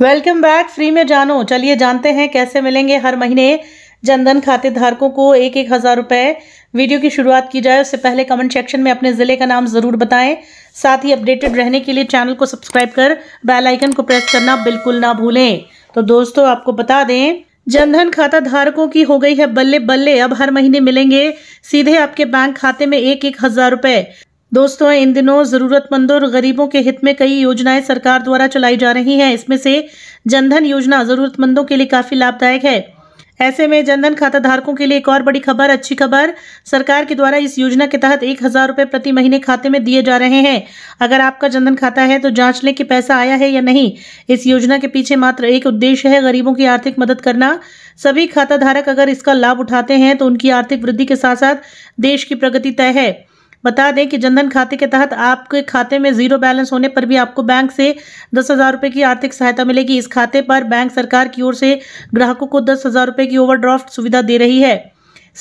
welcome back free में जानो चलिए जानते हैं कैसे मिलेंगे हर महीने जनधन खाते धारकों को एक एक हज़ार रुपये वीडियो की शुरुआत की जाए उससे पहले कमेंट सेक्शन में अपने ज़िले का नाम ज़रूर बताएं साथ ही अपडेटेड रहने के लिए चैनल को सब्सक्राइब कर बेल आइकन को प्रेस करना बिल्कुल ना भूलें तो दोस्तों आपको बता दें जनधन खाता धारकों की हो गई है बल्ले बल्ले अब हर महीने मिलेंगे सीधे आपके बैंक खाते में एक एक हज़ार रुपये दोस्तों इन दिनों ज़रूरतमंदों और गरीबों के हित में कई योजनाएं सरकार द्वारा चलाई जा रही हैं इसमें से जनधन योजना ज़रूरतमंदों के लिए काफ़ी लाभदायक है ऐसे में जनधन खाता धारकों के लिए एक और बड़ी खबर अच्छी खबर सरकार के द्वारा इस योजना के तहत एक हज़ार रुपये प्रति महीने खाते में दिए जा रहे हैं अगर आपका जनधन खाता है तो जांच लें कि पैसा आया है या नहीं इस योजना के पीछे मात्र एक उद्देश्य है गरीबों की आर्थिक मदद करना सभी खाता धारक अगर इसका लाभ उठाते हैं तो उनकी आर्थिक वृद्धि के साथ साथ देश की प्रगति तय है बता दें कि जनधन खाते के तहत आपके खाते में जीरो बैलेंस होने पर भी आपको बैंक से दस हज़ार रुपये की आर्थिक सहायता मिलेगी इस खाते पर बैंक सरकार की ओर से ग्राहकों को दस हज़ार रुपये की ओवरड्राफ्ट सुविधा दे रही है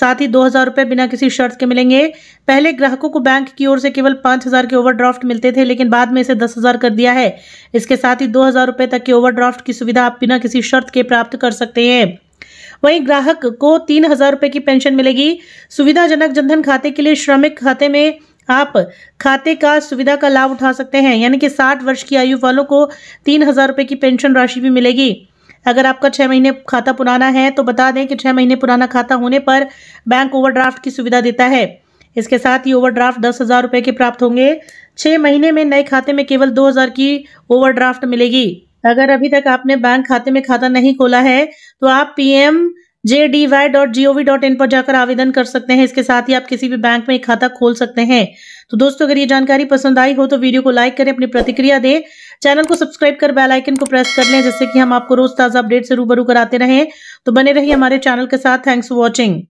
साथ ही दो हज़ार रुपये बिना किसी शर्त के मिलेंगे पहले ग्राहकों को बैंक की ओर से केवल पाँच हज़ार के ओवरड्राफ्ट मिलते थे लेकिन बाद में इसे दस हज़ार कर दिया है इसके साथ ही दो हज़ार रुपये तक के ओवरड्राफ्ट की सुविधा आप बिना किसी शर्त के प्राप्त कर सकते हैं वहीं ग्राहक को तीन हज़ार रुपये की पेंशन मिलेगी सुविधाजनक जनधन खाते के लिए श्रमिक खाते में आप खाते का सुविधा का लाभ उठा सकते हैं यानी कि साठ वर्ष की आयु वालों को तीन हज़ार रुपये की पेंशन राशि भी मिलेगी अगर आपका छः महीने खाता पुराना है तो बता दें कि छः महीने पुराना खाता होने पर बैंक ओवरड्राफ्ट की सुविधा देता है इसके साथ ही ओवरड्राफ्ट दस हज़ार रुपये के प्राप्त होंगे छः महीने में नए खाते में केवल दो हज़ार की ओवरड्राफ्ट मिलेगी अगर अभी तक आपने बैंक खाते में खाता नहीं खोला है तो आप PM J D Y dot G O V dot in पर जाकर आवेदन कर सकते हैं इसके साथ ही आप किसी भी बैंक में एक खाता खोल सकते हैं तो दोस्तों अगर ये जानकारी पसंद आई हो तो वीडियो को लाइक करें अपनी प्रतिक्रिया दें चैनल को सब्सक्राइब कर बेल आइकन को प्रेस कर लें जिससे कि हम आपको रोज ताज़ा अपडेट से रूबरू कराते रहें तो बने रहिए हमारे चैनल के साथ थैंक्स फॉर वॉचिंग